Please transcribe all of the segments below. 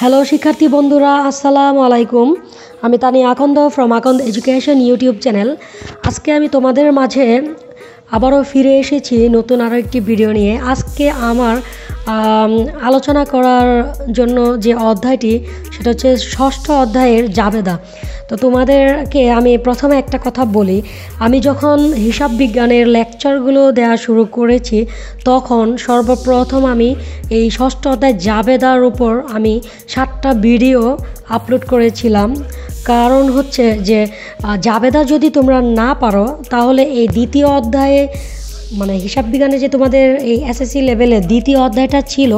hello শিক্ষার্থী বন্ধুরা আসসালাম আলাইকুম আমি Tani Akand from Akand education YouTube channel আজকে আমি তোমাদের মাঝে আবারও ফিরে এসেছি নতুন আরও একটি ভিডিও নিয়ে আজকে আমার আলোচনা করার জন্য যে অধ্যায়টি সেটা হচ্ছে ষষ্ঠ অধ্যায়ের জাবেদা তো তোমাদেরকে আমি প্রথমে একটা কথা বলি আমি যখন হিসাব বিজ্ঞানের লেকচারগুলো দেওয়া শুরু করেছি তখন সর্বপ্রথম আমি এই ষষ্ঠ অধ্যায় জাবেদার উপর আমি সাতটা ভিডিও আপলোড করেছিলাম কারণ হচ্ছে যে জাবেদা যদি তোমরা না পারো তাহলে এই দ্বিতীয় অধ্যায়ে মানে হিসাব বিজ্ঞানে যে তোমাদের এই এসএসসি লেভেলে দ্বিতীয় অধ্যায়টা ছিল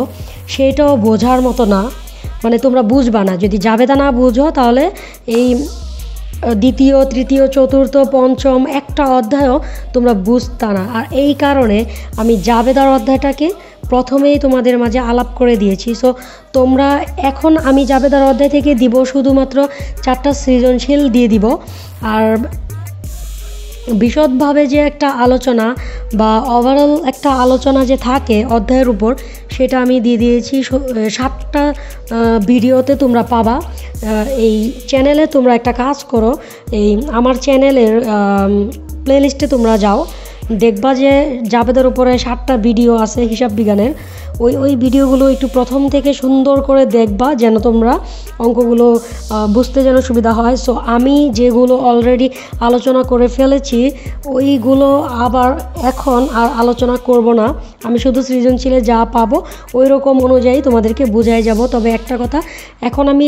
সেটাও বোঝার মতো না মানে তোমরা বুঝবা না যদি জাবেদা না বুঝো তাহলে এই দ্বিতীয় তৃতীয় চতুর্থ পঞ্চম একটা অধ্যায়ও তোমরা বুঝতা না আর এই কারণে আমি জাবেদার অধ্যায়টাকে প্রথমেই তোমাদের মাঝে আলাপ করে দিয়েছি সো তোমরা এখন আমি জাবেদার অধ্যায় থেকে দিব শুধুমাত্র চারটা সৃজনশীল দিয়ে দিব আর বিশদভাবে যে একটা আলোচনা বা ওভারঅল একটা আলোচনা যে থাকে অধ্যায়ের উপর সেটা আমি দিয়ে দিয়েছি সাতটা ভিডিওতে তোমরা পাবা এই চ্যানেলে তোমরা একটা কাজ করো এই আমার চ্যানেলের প্লেলিস্টে তোমরা যাও দেখবা যে জাবেদের উপরে সাতটা ভিডিও আছে হিসাব বিজ্ঞানের ওই ওই ভিডিওগুলো একটু প্রথম থেকে সুন্দর করে দেখবা যেন তোমরা অঙ্কগুলো বুঝতে যেন সুবিধা হয় সো আমি যেগুলো অলরেডি আলোচনা করে ফেলেছি ওইগুলো আবার এখন আর আলোচনা করব না আমি শুধু সৃজনশীলে যা পাবো ওই রকম অনুযায়ী তোমাদেরকে বুঝাই যাব তবে একটা কথা এখন আমি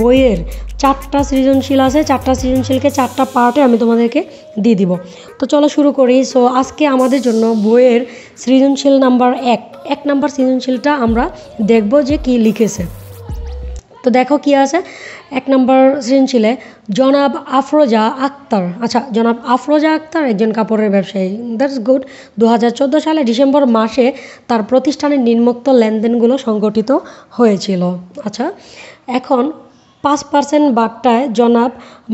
বইয়ের চারটা সৃজনশীল আছে চারটা সৃজনশীলকে চারটা পার্টে আমি তোমাদেরকে দিয়ে দিব তো চলো শুরু করি সো আজকে আমাদের জন্য বইয়ের সৃজনশীল নাম্বার এক এক নাম্বার সৃজনশীলটা আমরা দেখব যে কি লিখেছে তো দেখো কি আছে এক নম্বর সৃজনশীলে জনাব আফরোজা আক্তার আচ্ছা জনাব আফরোজা আক্তার একজন কাপড়ের ব্যবসায়ী দ্যাটস গুড দু সালে ডিসেম্বর মাসে তার প্রতিষ্ঠানের নিম্নোক্ত লেনদেনগুলো সংগঠিত হয়েছিল আচ্ছা এখন পাঁচ পার্সেন্ট বার্তায় জনাব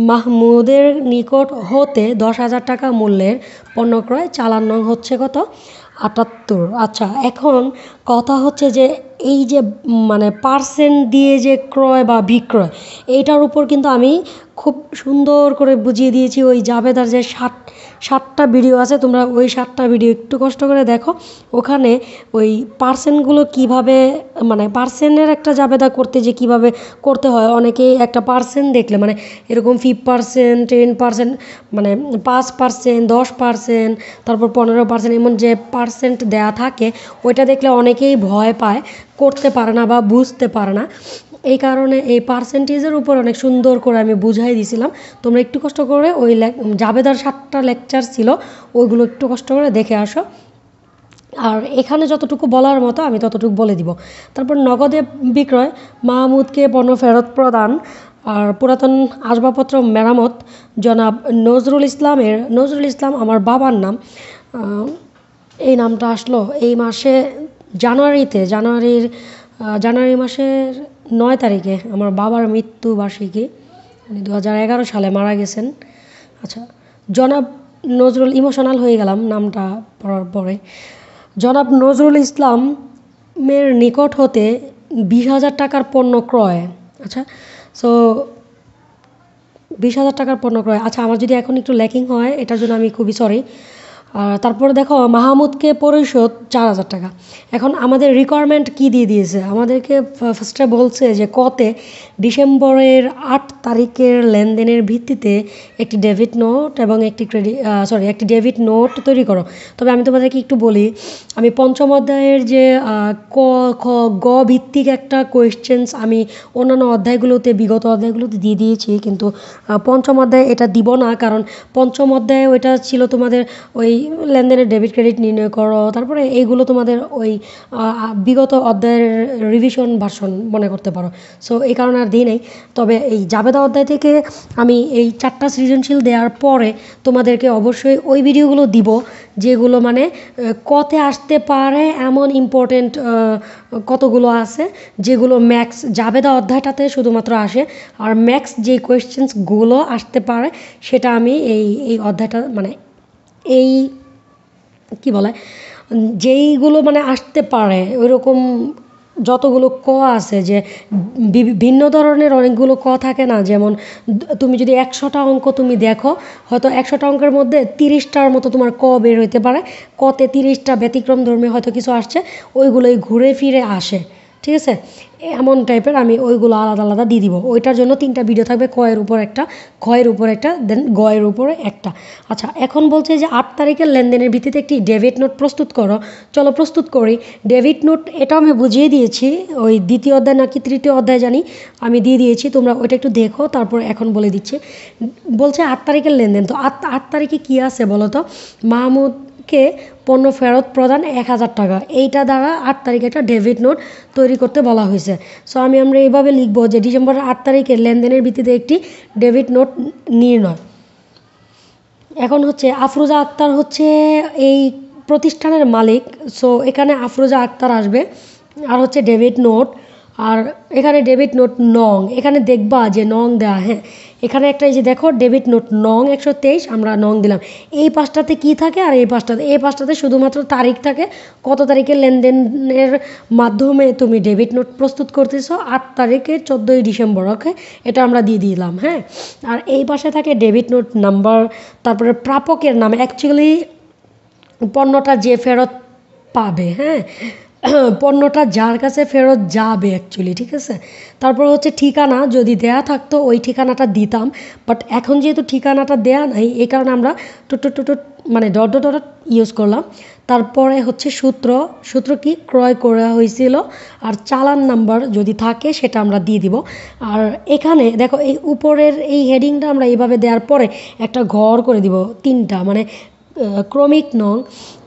মাহমুদের নিকট হতে দশ হাজার টাকা মূল্যের পণ্য ক্রয় চালানো হচ্ছে কত আটাত্তর আচ্ছা এখন কথা হচ্ছে যে এই যে মানে পার্সেন্ট দিয়ে যে ক্রয় বা বিক্রয় এইটার উপর কিন্তু আমি খুব সুন্দর করে বুঝিয়ে দিয়েছি ওই জাবেদার যে ষাট সাতটা ভিডিও আছে তোমরা ওই সাতটা ভিডিও একটু কষ্ট করে দেখো ওখানে ওই পার্সেন্টগুলো কিভাবে মানে পার্সেন্টের একটা জাবেদা করতে যে কিভাবে করতে হয় অনেকেই একটা পার্সেন্ট দেখলে মানে এরকম ফিফ পার্সেন্ট টেন পার্সেন্ট মানে পাঁচ পার্সেন্ট দশ পার্সেন্ট তারপর পনেরো পার্সেন্ট এমন যে পার্সেন্ট দেয়া থাকে ওইটা দেখলে অনেকেই ভয় পায় করতে পারে না বা বুঝতে পারে না এই কারণে এই পার্সেন্টেজের উপর অনেক সুন্দর করে আমি বুঝাই দিয়েছিলাম তোমরা একটু কষ্ট করে ওই জাবেদার সাতটা লেকচার ছিল ওইগুলো একটু কষ্ট করে দেখে আসো আর এখানে যতটুকু বলার মতো আমি ততটুকু বলে দিব তারপর নগদে বিক্রয় মাহমুদকে পণ্য ফেরত প্রদান আর পুরাতন আসবাবপত্র মেরামত জনাব নজরুল ইসলামের নজরুল ইসলাম আমার বাবার নাম এই নামটা আসলো এই মাসে জানুয়ারিতে জানুয়ারির জানুয়ারি মাসের নয় তারিখে আমার বাবার মৃত্যু বার্ষিকী উনি দু হাজার এগারো সালে মারা গেছেন আচ্ছা জনাব নজরুল ইমোশনাল হয়ে গেলাম নামটা পড়ার পরে জনাব নজরুল ইসলামের নিকট হতে বিশ হাজার টাকার পণ্য ক্রয় আচ্ছা সো বিশ হাজার টাকার পণ্য ক্রয় আচ্ছা আমার যদি এখন একটু ল্যাকিং হয় এটার জন্য আমি খুবই সরি আর তারপরে দেখো মাহমুদকে পরিশোধ চার হাজার টাকা এখন আমাদের রিকোয়ারমেন্ট কি দিয়ে দিয়েছে আমাদেরকে ফার্স্টে বলছে যে কতে ডিসেম্বরের আট তারিখের লেনদেনের ভিত্তিতে একটি ডেবিট নোট এবং একটি ক্রেডিট সরি একটি ডেবিট নোট তৈরি করো তবে আমি তোমাদেরকে একটু বলি আমি পঞ্চম অধ্যায়ের যে ক খ গ ভিত্তিক একটা কোয়েশ্চেন্স আমি অন্যান্য অধ্যায়গুলোতে বিগত অধ্যায়গুলোতে দিয়ে দিয়েছি কিন্তু পঞ্চম অধ্যায়ে এটা দিব না কারণ পঞ্চম অধ্যায়ে ওইটা ছিল তোমাদের ওই লেনদেনের ডেবিট ক্রেডিট নির্ণয় করো তারপরে এইগুলো তোমাদের ওই বিগত অধ্যায়ের রিভিশন ভার্সন মনে করতে পারো সো এই কারণে আর দিই নাই তবে এই জাবেদা অধ্যায় থেকে আমি এই চারটা সৃজনশীল দেওয়ার পরে তোমাদেরকে অবশ্যই ওই ভিডিওগুলো দিব যেগুলো মানে কতে আসতে পারে এমন ইম্পর্টেন্ট কতগুলো আছে যেগুলো ম্যাক্স জাবেদা অধ্যায়টাতে শুধুমাত্র আসে আর ম্যাক্স যে কোয়েশ্চেন্সগুলো আসতে পারে সেটা আমি এই এই অধ্যায়টা মানে এই কি বলে যেইগুলো মানে আসতে পারে ওইরকম যতগুলো ক আছে যে ভিন্ন ধরনের অনেকগুলো ক থাকে না যেমন তুমি যদি একশোটা অঙ্ক তুমি দেখো হয়তো একশোটা অঙ্কের মধ্যে তিরিশটার মতো তোমার ক বের হইতে পারে কতে তিরিশটা ব্যতিক্রম ধর্মে হয়তো কিছু আসছে ওইগুলোই ঘুরে ফিরে আসে ঠিক আছে এমন টাইপের আমি ওইগুলো আলাদা আলাদা দিয়ে দিব ওইটার জন্য তিনটা ভিডিও থাকবে কয়ের উপর একটা ক্ষয়ের উপর একটা দেন গয়ের উপরে একটা আচ্ছা এখন বলছে যে আট তারিখের লেনদেনের ভিত্তিতে একটি ডেবিট নোট প্রস্তুত করো চলো প্রস্তুত করি ডেবিট নোট এটাও আমি বুঝিয়ে দিয়েছি ওই দ্বিতীয় অধ্যায় নাকি তৃতীয় অধ্যায় জানি আমি দিয়ে দিয়েছি তোমরা ওইটা একটু দেখো তারপর এখন বলে দিচ্ছি বলছে আট তারিখের লেনদেন তো আট আট তারিখে কী আছে বলো তো মাহমুদ কে পণ্য ফেরত প্রদান এক হাজার টাকা এইটা দ্বারা আট তারিখে একটা ডেবিট নোট তৈরি করতে বলা হয়েছে সো আমি আমরা এইভাবে লিখব যে ডিসেম্বর আট তারিখে লেনদেনের ভিত্তিতে একটি ডেবিট নোট নির্ণয় এখন হচ্ছে আফরোজা আক্তার হচ্ছে এই প্রতিষ্ঠানের মালিক সো এখানে আফরোজা আক্তার আসবে আর হচ্ছে ডেভিড নোট আর এখানে ডেবিট নোট নং এখানে দেখবা যে নং দেওয়া হ্যাঁ এখানে একটা এই যে দেখো ডেবিট নোট নং একশো তেইশ আমরা নং দিলাম এই পাঁচটাতে কি থাকে আর এই পাঁচটাতে এই পাঁচটাতে শুধুমাত্র তারিখ থাকে কত তারিখের লেনদেনের মাধ্যমে তুমি ডেবিট নোট প্রস্তুত করতেছো আট তারিখে চোদ্দোই ডিসেম্বর ওকে এটা আমরা দিয়ে দিলাম হ্যাঁ আর এই পাশে থাকে ডেবিট নোট নাম্বার তারপরে প্রাপকের নাম অ্যাকচুয়ালি পণ্যটা যে ফেরত পাবে হ্যাঁ পণ্যটা যার কাছে ফেরত যাবে অ্যাকচুয়ালি ঠিক আছে তারপর হচ্ছে ঠিকানা যদি দেয়া থাকতো ওই ঠিকানাটা দিতাম বাট এখন যেহেতু ঠিকানাটা দেয়া নাই এই কারণে আমরা টুটু টুটু মানে ডট ডট ইউজ করলাম তারপরে হচ্ছে সূত্র সূত্র কি ক্রয় করা হয়েছিল আর চালান নাম্বার যদি থাকে সেটা আমরা দিয়ে দিব আর এখানে দেখো এই উপরের এই হেডিংটা আমরা এইভাবে দেওয়ার পরে একটা ঘর করে দিব তিনটা মানে ক্রমিক নং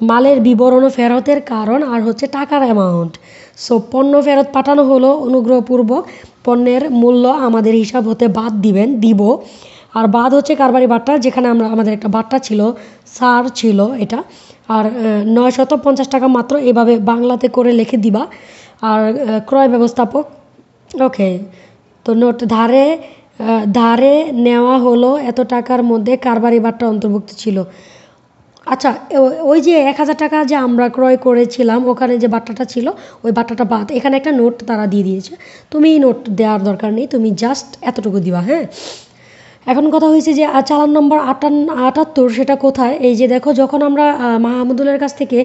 মালের বিবরণ ও ফেরতের কারণ আর হচ্ছে টাকার অ্যামাউন্ট সো পণ্য ফেরত পাঠানো হলো অনুগ্রহপূর্বক পণ্যের মূল্য আমাদের হিসাব হতে বাদ দিবেন দিব আর বাদ হচ্ছে কারবারি বাট্টা যেখানে আমরা আমাদের একটা বাট্টা ছিল সার ছিল এটা আর নয় শত পঞ্চাশ টাকা মাত্র এভাবে বাংলাতে করে লিখে দিবা আর ক্রয় ব্যবস্থাপক ওকে তো নোট ধারে ধারে নেওয়া হলো এত টাকার মধ্যে কারবারি বাট্টা অন্তর্ভুক্ত ছিল আচ্ছা ওই যে এক হাজার টাকা যে আমরা ক্রয় করেছিলাম ওখানে যে বাট্টাটা ছিল ওই বাট্টাটা বাদ এখানে একটা নোট তারা দিয়ে দিয়েছে তুমি এই নোট দেওয়ার দরকার নেই তুমি জাস্ট এতটুকু দিবা হ্যাঁ এখন কথা হয়েছে যে চালান নম্বর আটান আটাত্তর সেটা কোথায় এই যে দেখো যখন আমরা মাহমুদুলের কাছ থেকে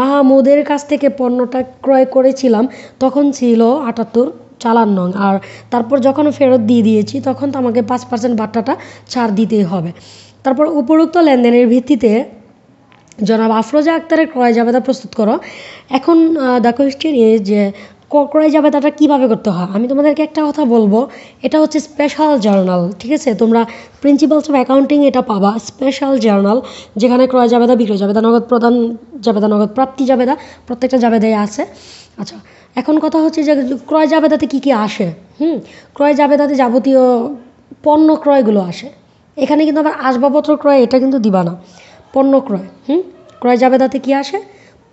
মাহমুদের কাছ থেকে পণ্যটা ক্রয় করেছিলাম তখন ছিল আটাত্তর চালান নং আর তারপর যখন ফেরত দিয়ে দিয়েছি তখন তো আমাকে পাঁচ পার্সেন্ট বাট্টাটা ছাড় দিতেই হবে তারপর উপরোক্ত লেনদেনের ভিত্তিতে জনাব আফরোজা আক্তারের ক্রয় জাবেদা প্রস্তুত করো এখন দ্য কোয়েশ্চেন ইজ যে ক্রয় জাবেদাটা কীভাবে করতে হয় আমি তোমাদেরকে একটা কথা বলবো এটা হচ্ছে স্পেশাল জার্নাল ঠিক আছে তোমরা প্রিন্সিপালস অফ অ্যাকাউন্টিং এটা পাবা স্পেশাল জার্নাল যেখানে ক্রয় জাবেদা বিক্রয় জাবেদা নগদ প্রদান জাবেদা নগদ প্রাপ্তি জাবেদা প্রত্যেকটা জাবেদাই আছে আচ্ছা এখন কথা হচ্ছে যে ক্রয় জাবেদাতে কী কী আসে হুম ক্রয় জাবেদাতে যাবতীয় পণ্য ক্রয়গুলো আসে এখানে কিন্তু আবার আসবাবপত্র ক্রয় এটা কিন্তু দিবা না পণ্য ক্রয় হুম ক্রয় যাবে তাতে কী আসে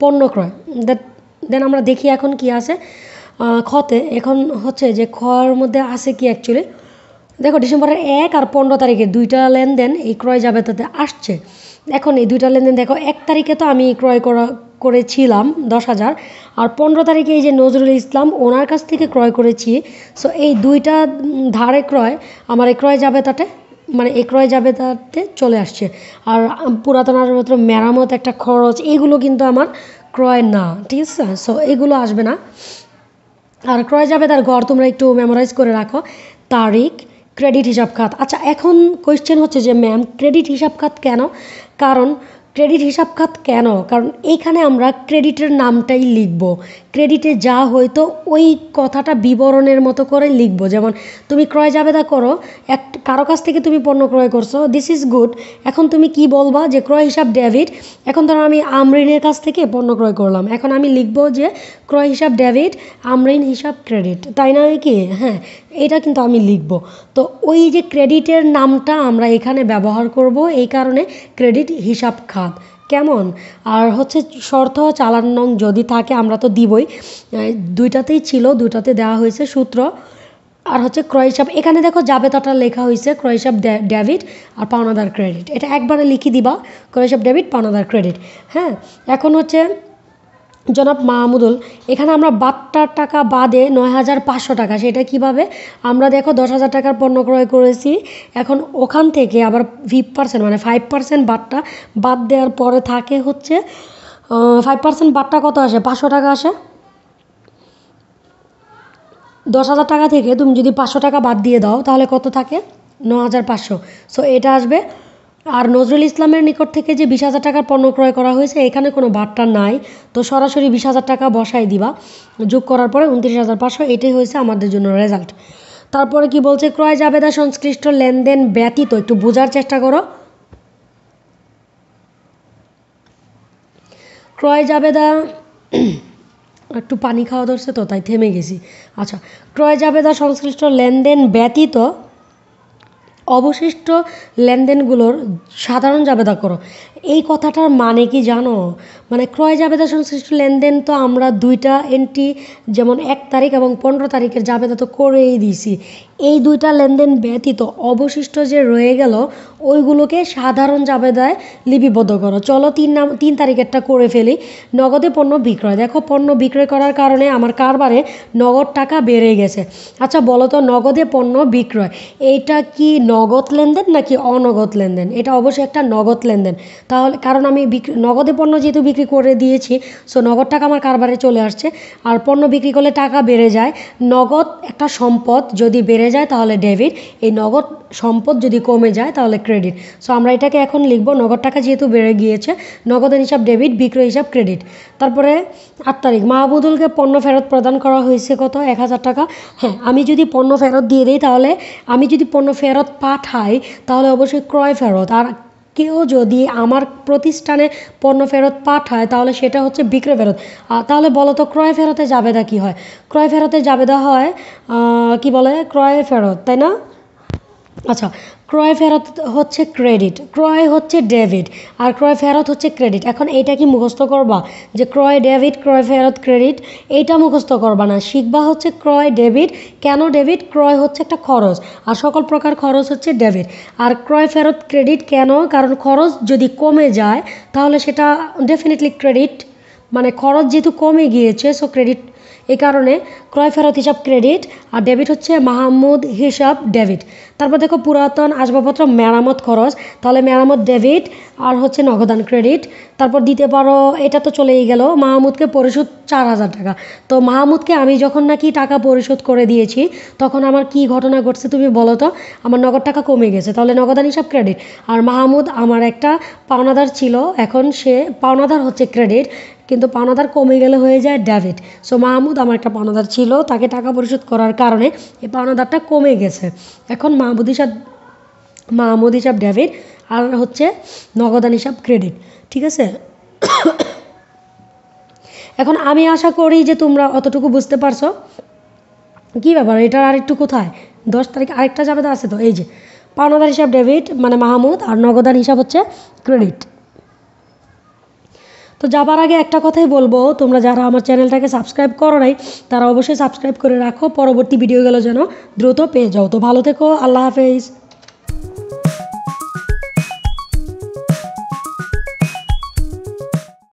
পণ্য ক্রয় দ্যাট দেন আমরা দেখি এখন কি আছে খতে এখন হচ্ছে যে খর মধ্যে আছে কি অ্যাকচুয়ালি দেখো ডিসেম্বরের এক আর পনেরো তারিখে দুইটা লেনদেন এই ক্রয় যাবে তাতে আসছে এখন এই দুইটা লেনদেন দেখো এক তারিখে তো আমি ক্রয় করা করেছিলাম দশ হাজার আর পনেরো তারিখে এই যে নজরুল ইসলাম ওনার কাছ থেকে ক্রয় করেছি সো এই দুইটা ধারে ক্রয় আমার এই ক্রয় যাবে তাতে মানে একরয় তাতে চলে আসছে আর পুরাতন আসবাবপত্র মেরামত একটা খরচ এগুলো কিন্তু আমার ক্রয় না ঠিক আছে সো এগুলো আসবে না আর ক্রয় যাবে তার ঘর তোমরা একটু মেমোরাইজ করে রাখো তারিখ ক্রেডিট হিসাব খাত আচ্ছা এখন কোয়েশ্চেন হচ্ছে যে ম্যাম ক্রেডিট হিসাব খাত কেন কারণ ক্রেডিট হিসাব খাত কেন কারণ এইখানে আমরা ক্রেডিটের নামটাই লিখব ক্রেডিটে যা হয়তো ওই কথাটা বিবরণের মতো করে লিখবো যেমন তুমি ক্রয় জাবেদা করো এক কারো কাছ থেকে তুমি পণ্য ক্রয় করছো দিস ইজ গুড এখন তুমি কি বলবা যে ক্রয় হিসাব ডেবিট এখন ধরো আমি আমরিনের কাছ থেকে পণ্য ক্রয় করলাম এখন আমি লিখবো যে ক্রয় হিসাব ডেবিট আমরিন হিসাব ক্রেডিট তাই না কি হ্যাঁ এটা কিন্তু আমি লিখবো তো ওই যে ক্রেডিটের নামটা আমরা এখানে ব্যবহার করব এই কারণে ক্রেডিট হিসাব খাত কেমন আর হচ্ছে শর্ত চালান নং যদি থাকে আমরা তো দিবই দুইটাতেই ছিল দুইটাতে দেওয়া হয়েছে সূত্র আর হচ্ছে ক্রয় হিসাব এখানে দেখো জাবেতাটা লেখা হয়েছে ক্রয় হিসাব ডেবিট আর পাওনাদার ক্রেডিট এটা একবারে লিখে দিবা ক্রয় হিসাব ডেবিট পাওনাদার ক্রেডিট হ্যাঁ এখন হচ্ছে জনাব মাহমুদুল এখানে আমরা বাট্টার টাকা বাদে নয় হাজার পাঁচশো টাকা সেটা কিভাবে আমরা দেখো দশ হাজার টাকার পণ্য ক্রয় করেছি এখন ওখান থেকে আবার ফিফ পার্সেন্ট মানে ফাইভ পার্সেন্ট বাদটা বাদ দেওয়ার পরে থাকে হচ্ছে ফাইভ পার্সেন্ট বাদটা কত আসে পাঁচশো টাকা আসে দশ হাজার টাকা থেকে তুমি যদি পাঁচশো টাকা বাদ দিয়ে দাও তাহলে কত থাকে ন হাজার পাঁচশো সো এটা আসবে আর নজরুল ইসলামের নিকট থেকে যে বিশ হাজার টাকার পণ্য ক্রয় করা হয়েছে এখানে কোনো বার্তা নাই তো সরাসরি বিশ হাজার টাকা বসাই দিবা যোগ করার পরে উনত্রিশ হাজার পাঁচশো এটাই হয়েছে আমাদের জন্য রেজাল্ট তারপরে কি বলছে ক্রয় জাবেদা সংশ্লিষ্ট লেনদেন ব্যতীত একটু বোঝার চেষ্টা করো ক্রয় জাবেদা একটু পানি খাওয়া ধরছে তো তাই থেমে গেছি আচ্ছা ক্রয় জাবেদা সংশ্লিষ্ট লেনদেন ব্যতীত অবশিষ্ট লেনদেনগুলোর সাধারণ জাবেদা করো এই কথাটার মানে কি জানো মানে ক্রয় জাবেদা সংশ্লিষ্ট লেনদেন তো আমরা দুইটা এন্ট্রি যেমন এক তারিখ এবং পনেরো তারিখের জাবেদা তো করেই দিয়েছি এই দুইটা লেনদেন ব্যতীত অবশিষ্ট যে রয়ে গেল ওইগুলোকে সাধারণ জাবেদায় লিপিবদ্ধ করো চলো তিন নাম তিন তারিখেরটা করে ফেলি নগদে পণ্য বিক্রয় দেখো পণ্য বিক্রয় করার কারণে আমার কারবারে নগদ টাকা বেড়ে গেছে আচ্ছা বলো তো নগদে পণ্য বিক্রয় এইটা কি নগদ লেনদেন নাকি অনগদ লেনদেন এটা অবশ্যই একটা নগদ লেনদেন তাহলে কারণ আমি বিক্রি নগদে পণ্য যেহেতু বিক্রি করে দিয়েছি সো নগদ টাকা আমার কারবারে চলে আসছে আর পণ্য বিক্রি করলে টাকা বেড়ে যায় নগদ একটা সম্পদ যদি বেড়ে বেড়ে যায় তাহলে ডেবিট এই নগদ সম্পদ যদি কমে যায় তাহলে ক্রেডিট সো আমরা এটাকে এখন লিখব নগদ টাকা যেহেতু বেড়ে গিয়েছে নগদের হিসাব ডেবিট বিক্রয় হিসাব ক্রেডিট তারপরে আট তারিখ মাহমুদুলকে পণ্য ফেরত প্রদান করা হয়েছে কত এক হাজার টাকা হ্যাঁ আমি যদি পণ্য ফেরত দিয়ে দিই তাহলে আমি যদি পণ্য ফেরত পাঠাই তাহলে অবশ্যই ক্রয় ফেরত আর কেউ যদি আমার প্রতিষ্ঠানে পণ্য ফেরত পাঠায় তাহলে সেটা হচ্ছে বিক্রয় ফেরত তাহলে বলো তো ক্রয় ফেরতে যাবেদা কী হয় ক্রয় ফেরতে যাবেদা হয় কি বলে ক্রয় ফেরত তাই না আচ্ছা ক্রয় ফেরত হচ্ছে ক্রেডিট ক্রয় হচ্ছে ডেবিট আর ক্রয় ফেরত হচ্ছে ক্রেডিট এখন এইটা কি মুখস্থ করবা যে ক্রয় ডেবিট ক্রয় ফেরত ক্রেডিট এইটা মুখস্থ করবা না শিখবা হচ্ছে ক্রয় ডেবিট কেন ডেবিট ক্রয় হচ্ছে একটা খরচ আর সকল প্রকার খরচ হচ্ছে ডেবিট আর ক্রয় ফেরত ক্রেডিট কেন কারণ খরচ যদি কমে যায় তাহলে সেটা ডেফিনেটলি ক্রেডিট মানে খরচ যেহেতু কমে গিয়েছে সো ক্রেডিট এ কারণে ক্রয় ফেরত হিসাব ক্রেডিট আর ডেবিট হচ্ছে মাহমুদ হিসাব ডেবিট তারপর দেখো পুরাতন আসবাবপত্র মেরামত খরচ তাহলে মেরামত ডেবিট আর হচ্ছে নগদান ক্রেডিট তারপর দিতে পারো এটা তো চলেই গেল মাহমুদকে পরিশোধ চার হাজার টাকা তো মাহমুদকে আমি যখন নাকি টাকা পরিশোধ করে দিয়েছি তখন আমার কি ঘটনা ঘটছে তুমি বলো তো আমার নগদ টাকা কমে গেছে তাহলে নগদান হিসাব ক্রেডিট আর মাহমুদ আমার একটা পাওনাদার ছিল এখন সে পাওনাদার হচ্ছে ক্রেডিট কিন্তু পানাদার কমে গেলে হয়ে যায় ডেবিট সো মাহমুদ আমার একটা পানাদার ছিল তাকে টাকা পরিশোধ করার কারণে এই পানাদারটা কমে গেছে এখন মাহমুদ হিসাব মাহমুদ হিসাব ডেবিট আর হচ্ছে নগদান হিসাব ক্রেডিট ঠিক আছে এখন আমি আশা করি যে তোমরা অতটুকু বুঝতে পারছো কী ব্যাপার এটার আরেকটু কোথায় দশ তারিখ আরেকটা যাবে আছে তো এই যে পাওনাদার হিসাব ডেবিট মানে মাহমুদ আর নগদান হিসাব হচ্ছে ক্রেডিট তো যাবার আগে একটা কথাই বলবো তোমরা যারা আমার চ্যানেলটাকে সাবস্ক্রাইব করো নাই তারা অবশ্যই সাবস্ক্রাইব করে রাখো পরবর্তী ভিডিওগুলো যেন দ্রুত পেয়ে যাও তো ভালো থেকো আল্লাহ হাফেজ